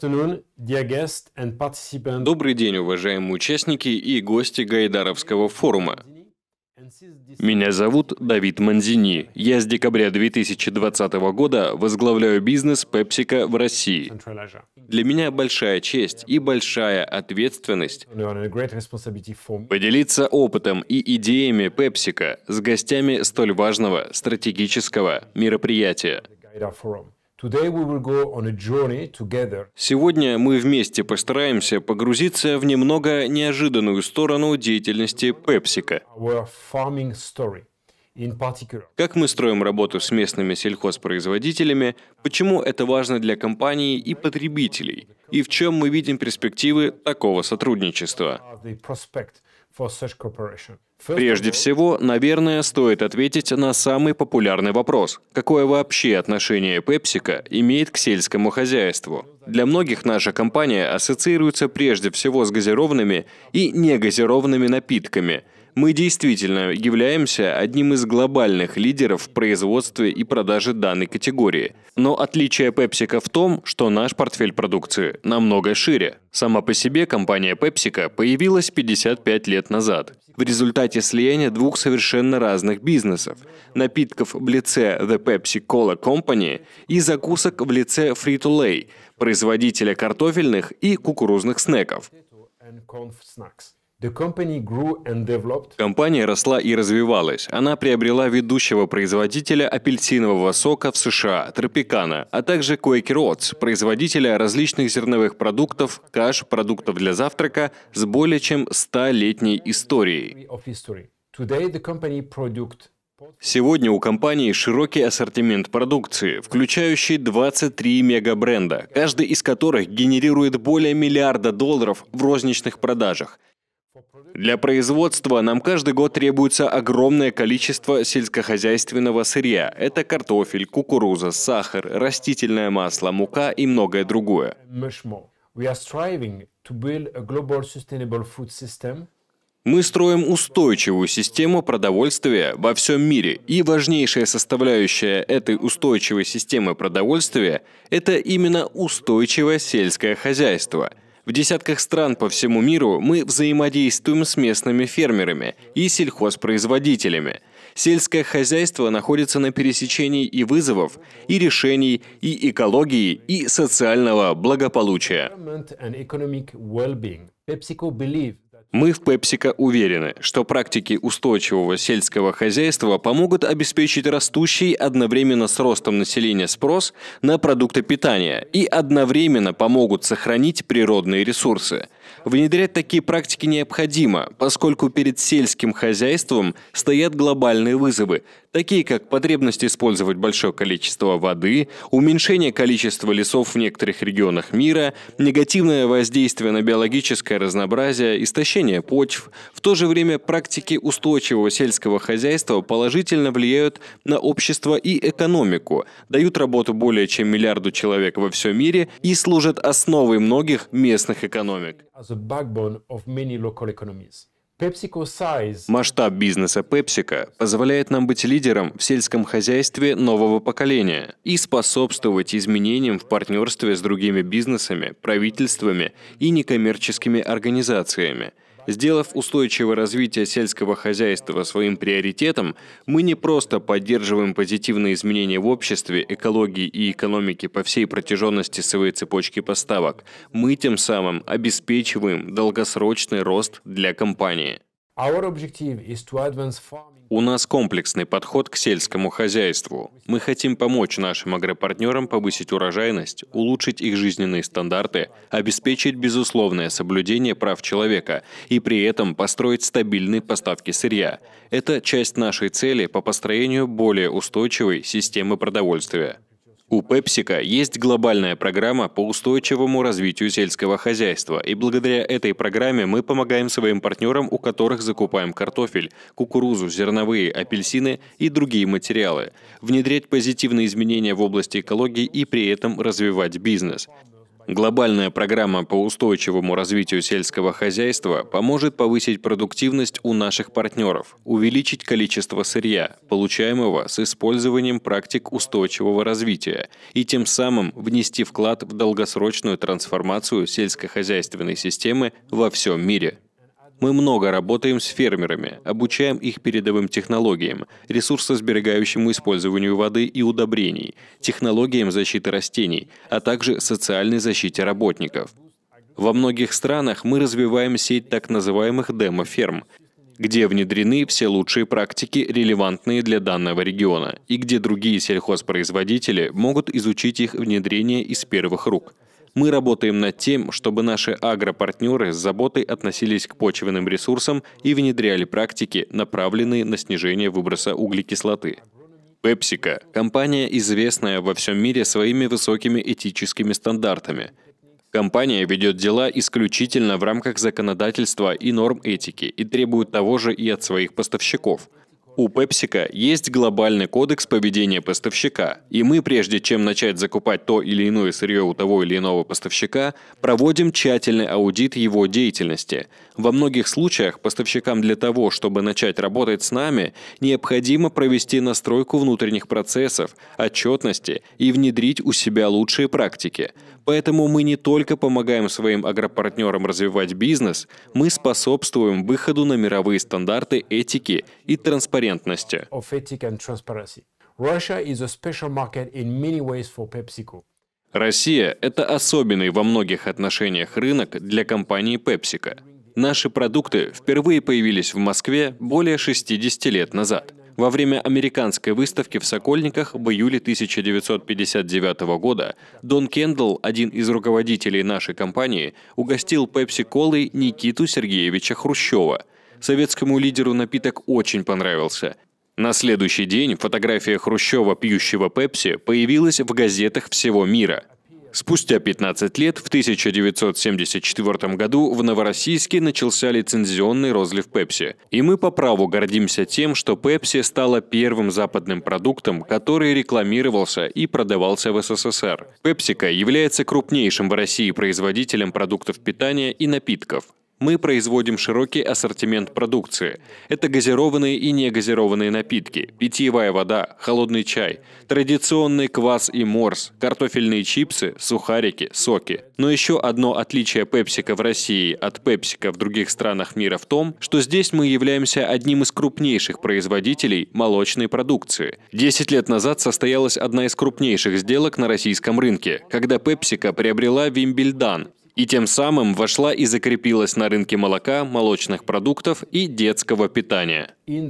Добрый день, уважаемые участники и гости Гайдаровского форума. Меня зовут Давид Манзини. Я с декабря 2020 года возглавляю бизнес PepsiCo в России. Для меня большая честь и большая ответственность поделиться опытом и идеями PepsiCo с гостями столь важного стратегического мероприятия. Сегодня мы вместе постараемся погрузиться в немного неожиданную сторону деятельности Пепсика. Как мы строим работу с местными сельхозпроизводителями, почему это важно для компании и потребителей, и в чем мы видим перспективы такого сотрудничества. Прежде всего, наверное, стоит ответить на самый популярный вопрос. Какое вообще отношение PepsiCo имеет к сельскому хозяйству? Для многих наша компания ассоциируется прежде всего с газированными и негазированными напитками – мы действительно являемся одним из глобальных лидеров в производстве и продаже данной категории. Но отличие PepsiCo в том, что наш портфель продукции намного шире. Сама по себе компания PepsiCo появилась 55 лет назад в результате слияния двух совершенно разных бизнесов – напитков в лице The Pepsi Cola Company и закусок в лице Frito lay производителя картофельных и кукурузных снеков. Компания росла и развивалась. Она приобрела ведущего производителя апельсинового сока в США, Тропикана, а также Quaker Oats, производителя различных зерновых продуктов, каш, продуктов для завтрака с более чем 100-летней историей. Сегодня у компании широкий ассортимент продукции, включающий 23 мегабренда, каждый из которых генерирует более миллиарда долларов в розничных продажах. Для производства нам каждый год требуется огромное количество сельскохозяйственного сырья. Это картофель, кукуруза, сахар, растительное масло, мука и многое другое. Мы строим устойчивую систему продовольствия во всем мире, и важнейшая составляющая этой устойчивой системы продовольствия – это именно устойчивое сельское хозяйство – в десятках стран по всему миру мы взаимодействуем с местными фермерами и сельхозпроизводителями. Сельское хозяйство находится на пересечении и вызовов, и решений, и экологии, и социального благополучия. PepsiCo believe мы в PepsiCo уверены, что практики устойчивого сельского хозяйства помогут обеспечить растущий одновременно с ростом населения спрос на продукты питания и одновременно помогут сохранить природные ресурсы – Внедрять такие практики необходимо, поскольку перед сельским хозяйством стоят глобальные вызовы, такие как потребность использовать большое количество воды, уменьшение количества лесов в некоторых регионах мира, негативное воздействие на биологическое разнообразие, истощение почв. В то же время практики устойчивого сельского хозяйства положительно влияют на общество и экономику, дают работу более чем миллиарду человек во всем мире и служат основой многих местных экономик. Масштаб бизнеса PepsiCo позволяет нам быть лидером в сельском хозяйстве нового поколения и способствовать изменениям в партнерстве с другими бизнесами, правительствами и некоммерческими организациями – Сделав устойчивое развитие сельского хозяйства своим приоритетом, мы не просто поддерживаем позитивные изменения в обществе, экологии и экономике по всей протяженности своей цепочки поставок, мы тем самым обеспечиваем долгосрочный рост для компании. У нас комплексный подход к сельскому хозяйству. Мы хотим помочь нашим агропартнерам повысить урожайность, улучшить их жизненные стандарты, обеспечить безусловное соблюдение прав человека и при этом построить стабильные поставки сырья. Это часть нашей цели по построению более устойчивой системы продовольствия. У «Пепсика» есть глобальная программа по устойчивому развитию сельского хозяйства, и благодаря этой программе мы помогаем своим партнерам, у которых закупаем картофель, кукурузу, зерновые, апельсины и другие материалы, внедрять позитивные изменения в области экологии и при этом развивать бизнес. Глобальная программа по устойчивому развитию сельского хозяйства поможет повысить продуктивность у наших партнеров, увеличить количество сырья, получаемого с использованием практик устойчивого развития, и тем самым внести вклад в долгосрочную трансформацию сельскохозяйственной системы во всем мире. Мы много работаем с фермерами, обучаем их передовым технологиям, ресурсосберегающему использованию воды и удобрений, технологиям защиты растений, а также социальной защите работников. Во многих странах мы развиваем сеть так называемых демо-ферм, где внедрены все лучшие практики, релевантные для данного региона, и где другие сельхозпроизводители могут изучить их внедрение из первых рук – мы работаем над тем, чтобы наши агропартнеры с заботой относились к почвенным ресурсам и внедряли практики, направленные на снижение выброса углекислоты. PepsiCo – компания, известная во всем мире своими высокими этическими стандартами. Компания ведет дела исключительно в рамках законодательства и норм этики и требует того же и от своих поставщиков – у PepsiCo есть глобальный кодекс поведения поставщика, и мы, прежде чем начать закупать то или иное сырье у того или иного поставщика, проводим тщательный аудит его деятельности. Во многих случаях поставщикам для того, чтобы начать работать с нами, необходимо провести настройку внутренних процессов, отчетности и внедрить у себя лучшие практики. Поэтому мы не только помогаем своим агропартнерам развивать бизнес, мы способствуем выходу на мировые стандарты этики и транспарентности. Россия – это особенный во многих отношениях рынок для компании PepsiCo. Наши продукты впервые появились в Москве более 60 лет назад – во время американской выставки в Сокольниках в июле 1959 года Дон Кендалл, один из руководителей нашей компании, угостил пепси-колой Никиту Сергеевича Хрущева. Советскому лидеру напиток очень понравился. На следующий день фотография Хрущева, пьющего пепси, появилась в газетах всего мира – Спустя 15 лет, в 1974 году, в Новороссийске начался лицензионный розлив Пепси. И мы по праву гордимся тем, что Пепси стала первым западным продуктом, который рекламировался и продавался в СССР. Пепсика является крупнейшим в России производителем продуктов питания и напитков мы производим широкий ассортимент продукции. Это газированные и негазированные напитки, питьевая вода, холодный чай, традиционный квас и морс, картофельные чипсы, сухарики, соки. Но еще одно отличие пепсика в России от пепсика в других странах мира в том, что здесь мы являемся одним из крупнейших производителей молочной продукции. Десять лет назад состоялась одна из крупнейших сделок на российском рынке, когда пепсика приобрела Вимбельдан, и тем самым вошла и закрепилась на рынке молока, молочных продуктов и детского питания. Мы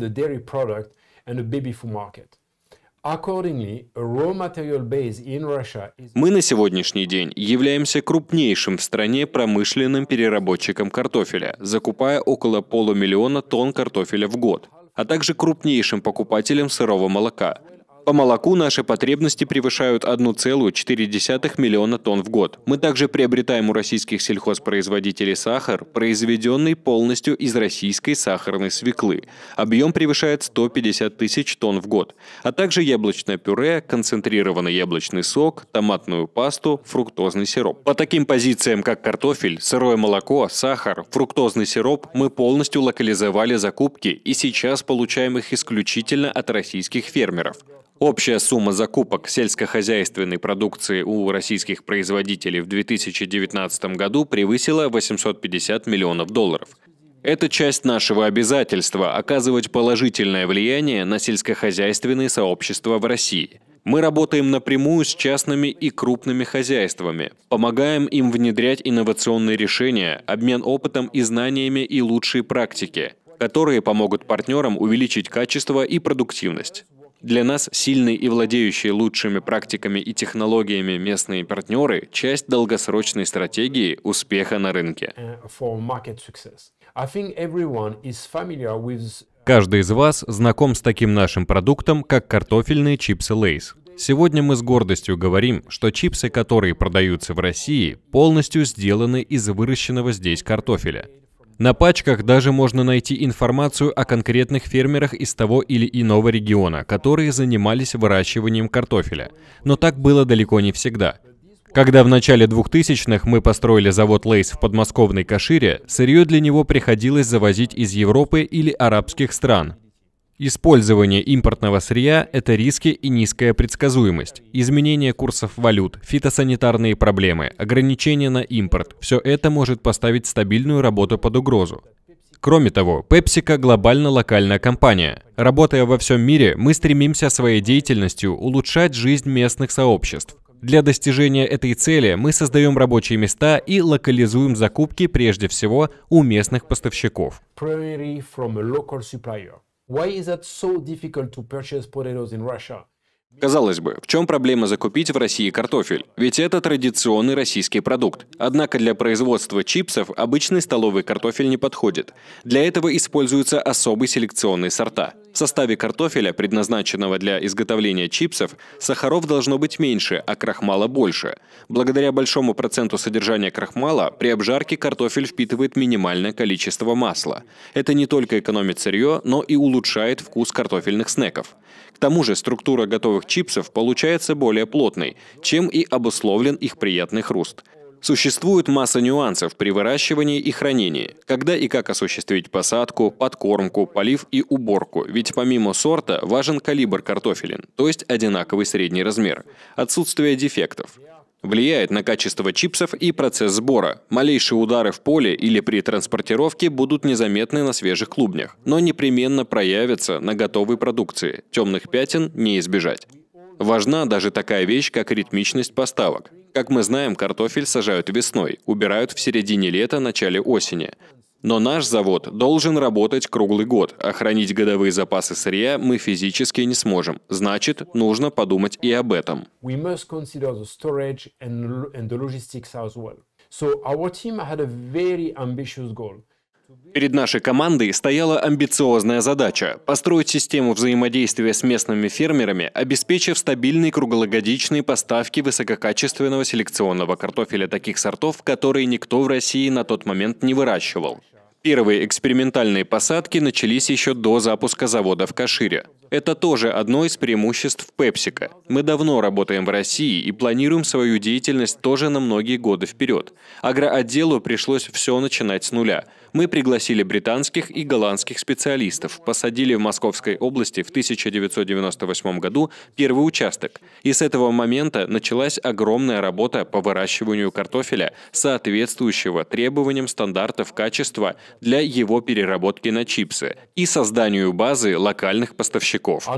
на сегодняшний день являемся крупнейшим в стране промышленным переработчиком картофеля, закупая около полумиллиона тонн картофеля в год, а также крупнейшим покупателем сырого молока – по молоку наши потребности превышают 1,4 миллиона тонн в год. Мы также приобретаем у российских сельхозпроизводителей сахар, произведенный полностью из российской сахарной свеклы. Объем превышает 150 тысяч тонн в год. А также яблочное пюре, концентрированный яблочный сок, томатную пасту, фруктозный сироп. По таким позициям, как картофель, сырое молоко, сахар, фруктозный сироп, мы полностью локализовали закупки и сейчас получаем их исключительно от российских фермеров. Общая сумма закупок сельскохозяйственной продукции у российских производителей в 2019 году превысила 850 миллионов долларов. Это часть нашего обязательства оказывать положительное влияние на сельскохозяйственные сообщества в России. Мы работаем напрямую с частными и крупными хозяйствами, помогаем им внедрять инновационные решения, обмен опытом и знаниями и лучшие практики, которые помогут партнерам увеличить качество и продуктивность. Для нас сильные и владеющие лучшими практиками и технологиями местные партнеры – часть долгосрочной стратегии успеха на рынке. Uh, uh, Каждый из вас знаком с таким нашим продуктом, как картофельные чипсы Лейс. Сегодня мы с гордостью говорим, что чипсы, которые продаются в России, полностью сделаны из выращенного здесь картофеля. На пачках даже можно найти информацию о конкретных фермерах из того или иного региона, которые занимались выращиванием картофеля. Но так было далеко не всегда. Когда в начале 2000-х мы построили завод Лейс в подмосковной Кашире, сырье для него приходилось завозить из Европы или арабских стран, Использование импортного сырья – это риски и низкая предсказуемость. Изменение курсов валют, фитосанитарные проблемы, ограничения на импорт – все это может поставить стабильную работу под угрозу. Кроме того, PepsiCo глобально-локальная компания. Работая во всем мире, мы стремимся своей деятельностью улучшать жизнь местных сообществ. Для достижения этой цели мы создаем рабочие места и локализуем закупки прежде всего у местных поставщиков. Казалось бы, в чем проблема закупить в России картофель? Ведь это традиционный российский продукт. Однако для производства чипсов обычный столовый картофель не подходит. Для этого используются особые селекционные сорта. В составе картофеля, предназначенного для изготовления чипсов, сахаров должно быть меньше, а крахмала больше. Благодаря большому проценту содержания крахмала при обжарке картофель впитывает минимальное количество масла. Это не только экономит сырье, но и улучшает вкус картофельных снеков. К тому же структура готовых чипсов получается более плотной, чем и обусловлен их приятный хруст. Существует масса нюансов при выращивании и хранении, когда и как осуществить посадку, подкормку, полив и уборку, ведь помимо сорта важен калибр картофелин, то есть одинаковый средний размер, отсутствие дефектов. Влияет на качество чипсов и процесс сбора. Малейшие удары в поле или при транспортировке будут незаметны на свежих клубнях, но непременно проявятся на готовой продукции. Темных пятен не избежать. Важна даже такая вещь, как ритмичность поставок. Как мы знаем, картофель сажают весной, убирают в середине лета, начале осени. Но наш завод должен работать круглый год, а хранить годовые запасы сырья мы физически не сможем. Значит, нужно подумать и об этом. So our team had a very ambitious goal. Перед нашей командой стояла амбициозная задача – построить систему взаимодействия с местными фермерами, обеспечив стабильные круглогодичные поставки высококачественного селекционного картофеля таких сортов, которые никто в России на тот момент не выращивал. Первые экспериментальные посадки начались еще до запуска завода в Кашире. Это тоже одно из преимуществ Пепсика. Мы давно работаем в России и планируем свою деятельность тоже на многие годы вперед. Агроотделу пришлось все начинать с нуля – мы пригласили британских и голландских специалистов, посадили в Московской области в 1998 году первый участок, и с этого момента началась огромная работа по выращиванию картофеля, соответствующего требованиям стандартов качества для его переработки на чипсы и созданию базы локальных поставщиков. Uh,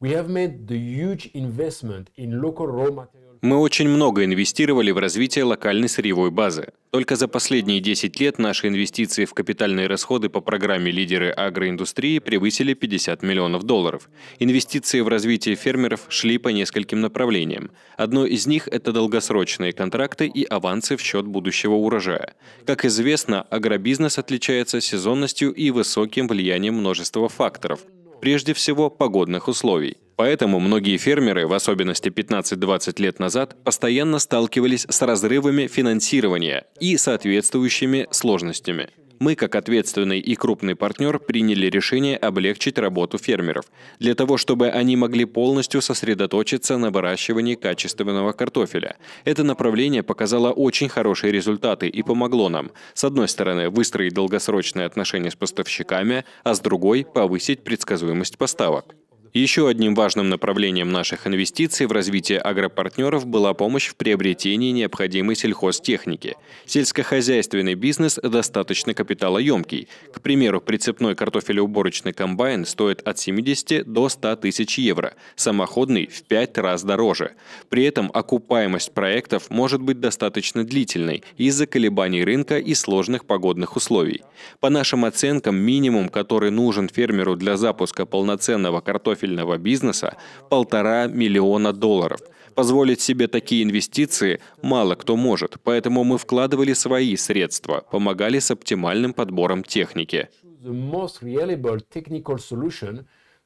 We have made the huge investment in local raw materials. Мы очень много инвестировали в развитие локальной сырьевой базы. Только за последние 10 лет наши инвестиции в капитальные расходы по программе «Лидеры агроиндустрии» превысили 50 миллионов долларов. Инвестиции в развитие фермеров шли по нескольким направлениям. Одно из них – это долгосрочные контракты и авансы в счет будущего урожая. Как известно, агробизнес отличается сезонностью и высоким влиянием множества факторов – прежде всего погодных условий. Поэтому многие фермеры, в особенности 15-20 лет назад, постоянно сталкивались с разрывами финансирования и соответствующими сложностями. Мы, как ответственный и крупный партнер, приняли решение облегчить работу фермеров, для того, чтобы они могли полностью сосредоточиться на выращивании качественного картофеля. Это направление показало очень хорошие результаты и помогло нам, с одной стороны, выстроить долгосрочные отношения с поставщиками, а с другой – повысить предсказуемость поставок. Еще одним важным направлением наших инвестиций в развитие агропартнеров была помощь в приобретении необходимой сельхозтехники. Сельскохозяйственный бизнес достаточно капиталоемкий. К примеру, прицепной картофелеуборочный комбайн стоит от 70 до 100 тысяч евро, самоходный – в 5 раз дороже. При этом окупаемость проектов может быть достаточно длительной из-за колебаний рынка и сложных погодных условий. По нашим оценкам, минимум, который нужен фермеру для запуска полноценного картофеля картофельного бизнеса полтора миллиона долларов. Позволить себе такие инвестиции мало кто может, поэтому мы вкладывали свои средства, помогали с оптимальным подбором техники.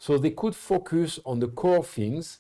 So they could focus on the core things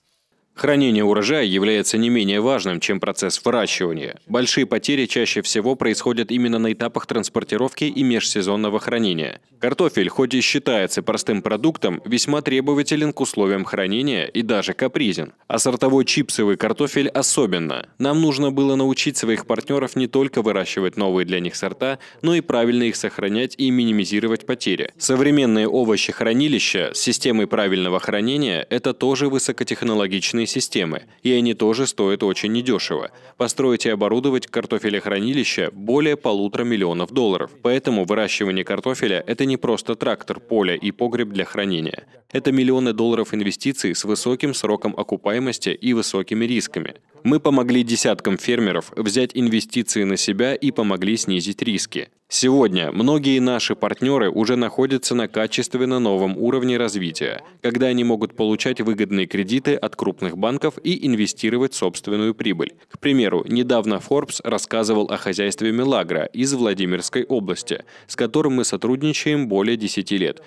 Хранение урожая является не менее важным, чем процесс выращивания. Большие потери чаще всего происходят именно на этапах транспортировки и межсезонного хранения. Картофель, хоть и считается простым продуктом, весьма требователен к условиям хранения и даже капризен. А сортовой чипсовый картофель особенно. Нам нужно было научить своих партнеров не только выращивать новые для них сорта, но и правильно их сохранять и минимизировать потери. Современные овощехранилища с системой правильного хранения – это тоже высокотехнологичные системы, и они тоже стоят очень недешево. Построить и оборудовать картофелехранилище более полутора миллионов долларов. Поэтому выращивание картофеля – это не просто трактор, поле и погреб для хранения. Это миллионы долларов инвестиций с высоким сроком окупаемости и высокими рисками. Мы помогли десяткам фермеров взять инвестиции на себя и помогли снизить риски. Сегодня многие наши партнеры уже находятся на качественно новом уровне развития, когда они могут получать выгодные кредиты от крупных банков и инвестировать собственную прибыль. К примеру, недавно Forbes рассказывал о хозяйстве Мелагра из Владимирской области, с которым мы сотрудничаем более 10 лет.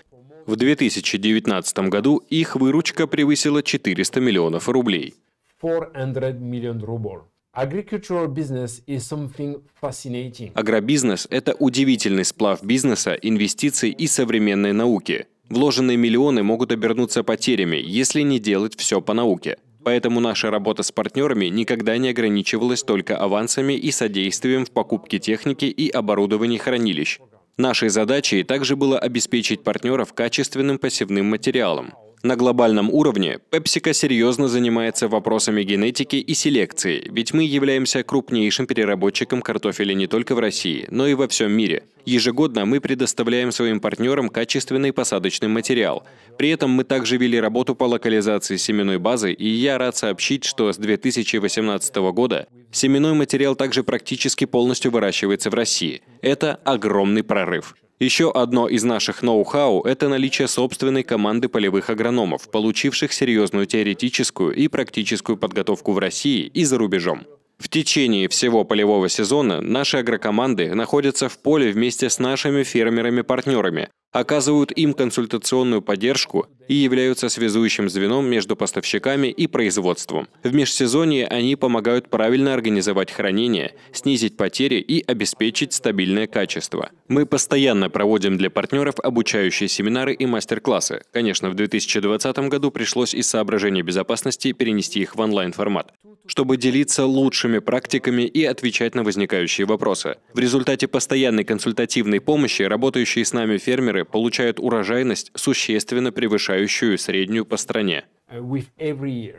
В 2019 году их выручка превысила 400 миллионов рублей. 400 миллионов рублей. Агробизнес – это удивительный сплав бизнеса, инвестиций и современной науки. Вложенные миллионы могут обернуться потерями, если не делать все по науке. Поэтому наша работа с партнерами никогда не ограничивалась только авансами и содействием в покупке техники и оборудования хранилищ. Нашей задачей также было обеспечить партнеров качественным посевным материалом. На глобальном уровне PepsiCo серьезно занимается вопросами генетики и селекции, ведь мы являемся крупнейшим переработчиком картофеля не только в России, но и во всем мире. Ежегодно мы предоставляем своим партнерам качественный посадочный материал. При этом мы также вели работу по локализации семенной базы, и я рад сообщить, что с 2018 года семенной материал также практически полностью выращивается в России. Это огромный прорыв. Еще одно из наших ноу-хау – это наличие собственной команды полевых агрономов, получивших серьезную теоретическую и практическую подготовку в России и за рубежом. В течение всего полевого сезона наши агрокоманды находятся в поле вместе с нашими фермерами-партнерами, оказывают им консультационную поддержку и являются связующим звеном между поставщиками и производством. В межсезонье они помогают правильно организовать хранение, снизить потери и обеспечить стабильное качество. Мы постоянно проводим для партнеров обучающие семинары и мастер-классы. Конечно, в 2020 году пришлось из соображений безопасности перенести их в онлайн-формат, чтобы делиться лучшими практиками и отвечать на возникающие вопросы. В результате постоянной консультативной помощи работающие с нами фермеры фермеры получают урожайность, существенно превышающую среднюю по стране. Э,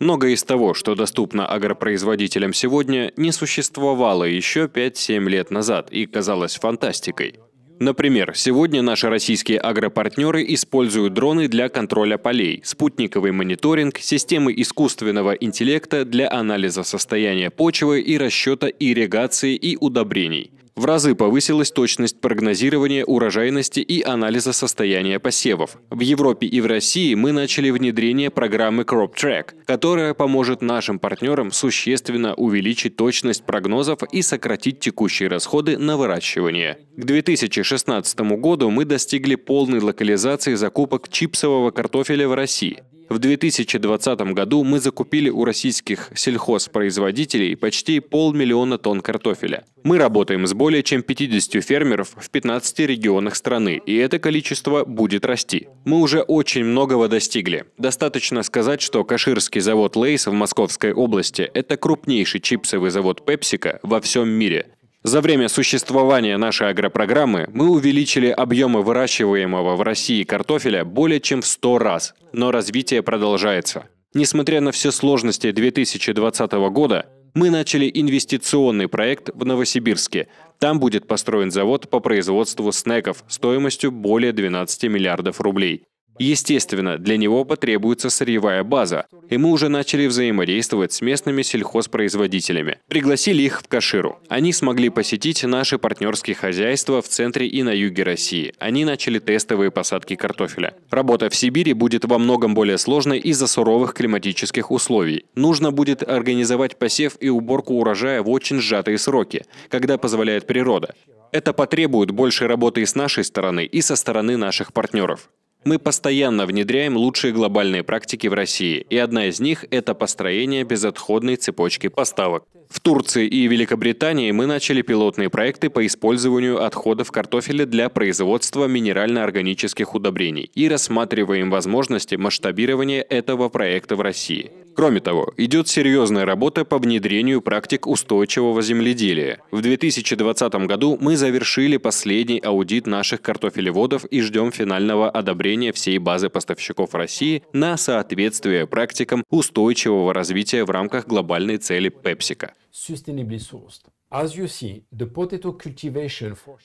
Многое из того, что доступно агропроизводителям сегодня, не существовало еще 5-7 лет назад и казалось фантастикой. Например, сегодня наши российские агропартнеры используют дроны для контроля полей, спутниковый мониторинг, системы искусственного интеллекта для анализа состояния почвы и расчета ирригации и удобрений. В разы повысилась точность прогнозирования урожайности и анализа состояния посевов. В Европе и в России мы начали внедрение программы CropTrack, которая поможет нашим партнерам существенно увеличить точность прогнозов и сократить текущие расходы на выращивание. К 2016 году мы достигли полной локализации закупок чипсового картофеля в России. В 2020 году мы закупили у российских сельхозпроизводителей почти полмиллиона тонн картофеля. Мы работаем с более чем 50 фермеров в 15 регионах страны, и это количество будет расти. Мы уже очень многого достигли. Достаточно сказать, что Каширский завод «Лейс» в Московской области – это крупнейший чипсовый завод «Пепсика» во всем мире. За время существования нашей агропрограммы мы увеличили объемы выращиваемого в России картофеля более чем в 100 раз, но развитие продолжается. Несмотря на все сложности 2020 года, мы начали инвестиционный проект в Новосибирске. Там будет построен завод по производству снеков стоимостью более 12 миллиардов рублей. Естественно, для него потребуется сырьевая база, и мы уже начали взаимодействовать с местными сельхозпроизводителями. Пригласили их в Каширу. Они смогли посетить наши партнерские хозяйства в центре и на юге России. Они начали тестовые посадки картофеля. Работа в Сибири будет во многом более сложной из-за суровых климатических условий. Нужно будет организовать посев и уборку урожая в очень сжатые сроки, когда позволяет природа. Это потребует большей работы и с нашей стороны, и со стороны наших партнеров. Мы постоянно внедряем лучшие глобальные практики в России, и одна из них – это построение безотходной цепочки поставок. В Турции и Великобритании мы начали пилотные проекты по использованию отходов картофеля для производства минерально-органических удобрений и рассматриваем возможности масштабирования этого проекта в России. Кроме того, идет серьезная работа по внедрению практик устойчивого земледелия. В 2020 году мы завершили последний аудит наших картофелеводов и ждем финального одобрения всей базы поставщиков России на соответствие практикам устойчивого развития в рамках глобальной цели Пепсика.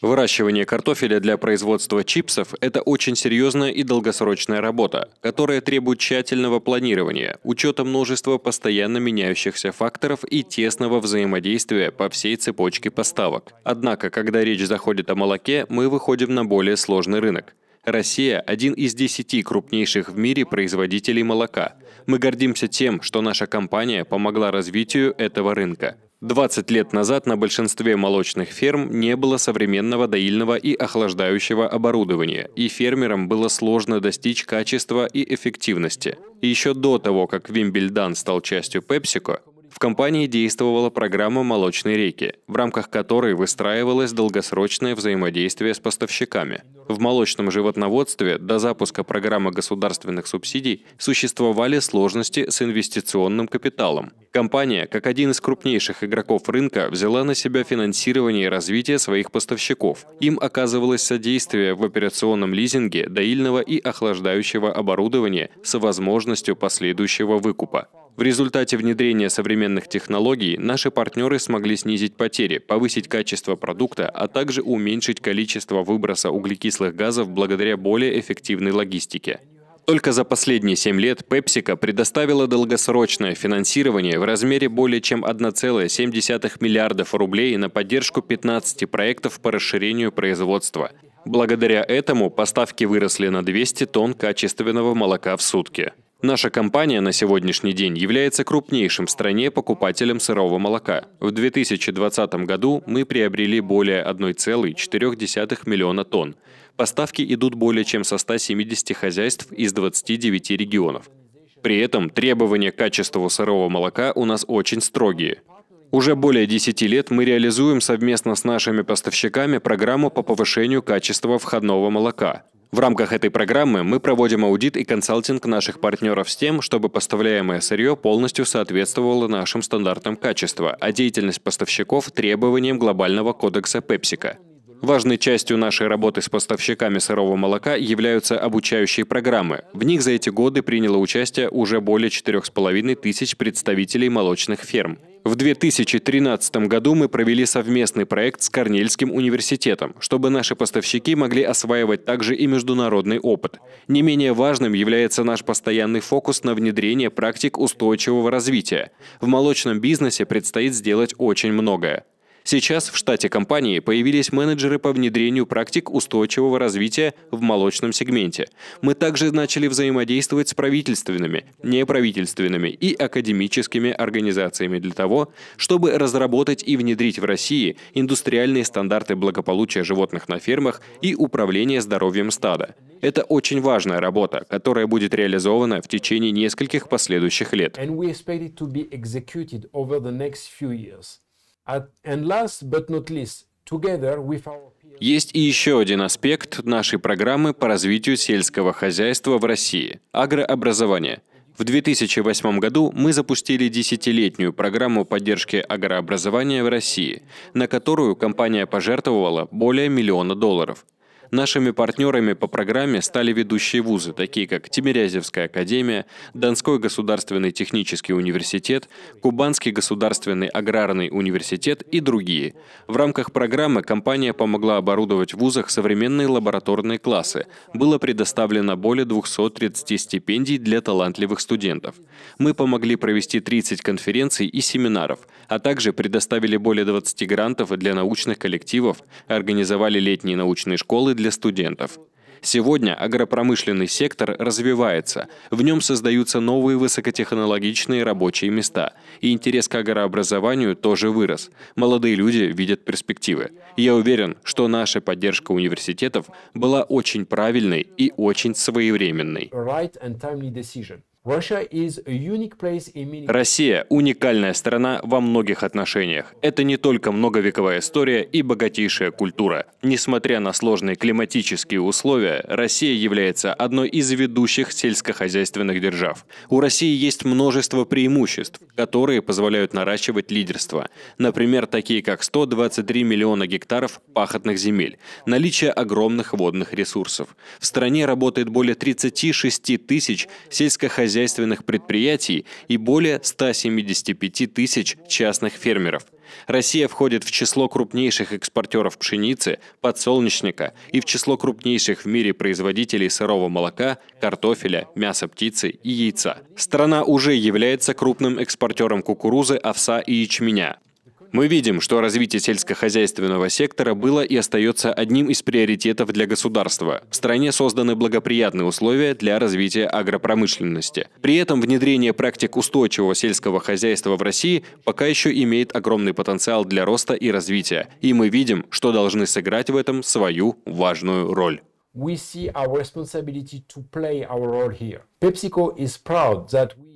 Выращивание картофеля для производства чипсов – это очень серьезная и долгосрочная работа, которая требует тщательного планирования, учета множества постоянно меняющихся факторов и тесного взаимодействия по всей цепочке поставок. Однако, когда речь заходит о молоке, мы выходим на более сложный рынок. Россия – один из десяти крупнейших в мире производителей молока. Мы гордимся тем, что наша компания помогла развитию этого рынка – 20 лет назад на большинстве молочных ферм не было современного доильного и охлаждающего оборудования, и фермерам было сложно достичь качества и эффективности. еще до того, как Вимбельдан стал частью PepsiCo, в компании действовала программа «Молочные реки», в рамках которой выстраивалось долгосрочное взаимодействие с поставщиками. В молочном животноводстве до запуска программы государственных субсидий существовали сложности с инвестиционным капиталом. Компания, как один из крупнейших игроков рынка, взяла на себя финансирование и развитие своих поставщиков. Им оказывалось содействие в операционном лизинге доильного и охлаждающего оборудования с возможностью последующего выкупа. В результате внедрения современных технологий наши партнеры смогли снизить потери, повысить качество продукта, а также уменьшить количество выброса углекислых газов благодаря более эффективной логистике. Только за последние 7 лет PepsiCo предоставила долгосрочное финансирование в размере более чем 1,7 миллиардов рублей на поддержку 15 проектов по расширению производства. Благодаря этому поставки выросли на 200 тонн качественного молока в сутки. Наша компания на сегодняшний день является крупнейшим в стране покупателем сырого молока. В 2020 году мы приобрели более 1,4 миллиона тонн. Поставки идут более чем со 170 хозяйств из 29 регионов. При этом требования к качеству сырого молока у нас очень строгие. Уже более 10 лет мы реализуем совместно с нашими поставщиками программу по повышению качества входного молока. В рамках этой программы мы проводим аудит и консалтинг наших партнеров с тем, чтобы поставляемое сырье полностью соответствовало нашим стандартам качества, а деятельность поставщиков – требованиям глобального кодекса Пепсика. Важной частью нашей работы с поставщиками сырого молока являются обучающие программы. В них за эти годы приняло участие уже более 4,5 тысяч представителей молочных ферм. В 2013 году мы провели совместный проект с Корнельским университетом, чтобы наши поставщики могли осваивать также и международный опыт. Не менее важным является наш постоянный фокус на внедрение практик устойчивого развития. В молочном бизнесе предстоит сделать очень многое. Сейчас в штате компании появились менеджеры по внедрению практик устойчивого развития в молочном сегменте. Мы также начали взаимодействовать с правительственными, неправительственными и академическими организациями для того, чтобы разработать и внедрить в России индустриальные стандарты благополучия животных на фермах и управления здоровьем стада. Это очень важная работа, которая будет реализована в течение нескольких последующих лет. Есть и еще один аспект нашей программы по развитию сельского хозяйства в России – агрообразование. В 2008 году мы запустили десятилетнюю программу поддержки агрообразования в России, на которую компания пожертвовала более миллиона долларов – Нашими партнерами по программе стали ведущие вузы, такие как Тимирязевская академия, Донской государственный технический университет, Кубанский государственный аграрный университет и другие. В рамках программы компания помогла оборудовать в вузах современные лабораторные классы. Было предоставлено более 230 стипендий для талантливых студентов. Мы помогли провести 30 конференций и семинаров, а также предоставили более 20 грантов для научных коллективов, организовали летние научные школы для студентов. Сегодня агропромышленный сектор развивается, в нем создаются новые высокотехнологичные рабочие места, и интерес к агрообразованию тоже вырос. Молодые люди видят перспективы. Я уверен, что наша поддержка университетов была очень правильной и очень своевременной. Россия – уникальная страна во многих отношениях. Это не только многовековая история и богатейшая культура. Несмотря на сложные климатические условия, Россия является одной из ведущих сельскохозяйственных держав. У России есть множество преимуществ, которые позволяют наращивать лидерство. Например, такие как 123 миллиона гектаров пахотных земель, наличие огромных водных ресурсов. В стране работает более 36 тысяч сельскохозяйственных сельскохозяйственных предприятий и более 175 тысяч частных фермеров. Россия входит в число крупнейших экспортеров пшеницы, подсолнечника и в число крупнейших в мире производителей сырого молока, картофеля, мяса птицы и яйца. Страна уже является крупным экспортером кукурузы, овса и ячменя. Мы видим, что развитие сельскохозяйственного сектора было и остается одним из приоритетов для государства. В стране созданы благоприятные условия для развития агропромышленности. При этом внедрение практик устойчивого сельского хозяйства в России пока еще имеет огромный потенциал для роста и развития, и мы видим, что должны сыграть в этом свою важную роль. We see our responsibility to play our role here. PepsiCo is proud that we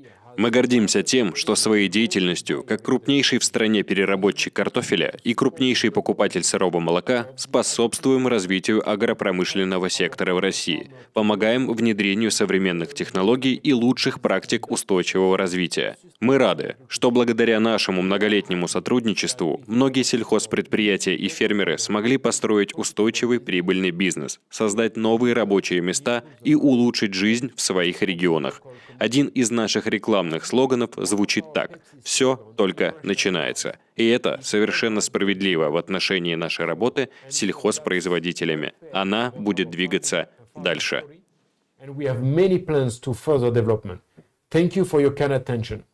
мы гордимся тем, что своей деятельностью, как крупнейший в стране переработчик картофеля и крупнейший покупатель сырого молока, способствуем развитию агропромышленного сектора в России, помогаем внедрению современных технологий и лучших практик устойчивого развития. Мы рады, что благодаря нашему многолетнему сотрудничеству многие сельхозпредприятия и фермеры смогли построить устойчивый прибыльный бизнес, создать новые рабочие места и улучшить жизнь в своих регионах. Один из наших рекламных рекламных слоганов звучит так «Все только начинается». И это совершенно справедливо в отношении нашей работы с сельхозпроизводителями. Она будет двигаться дальше. Thank you for your kind attention.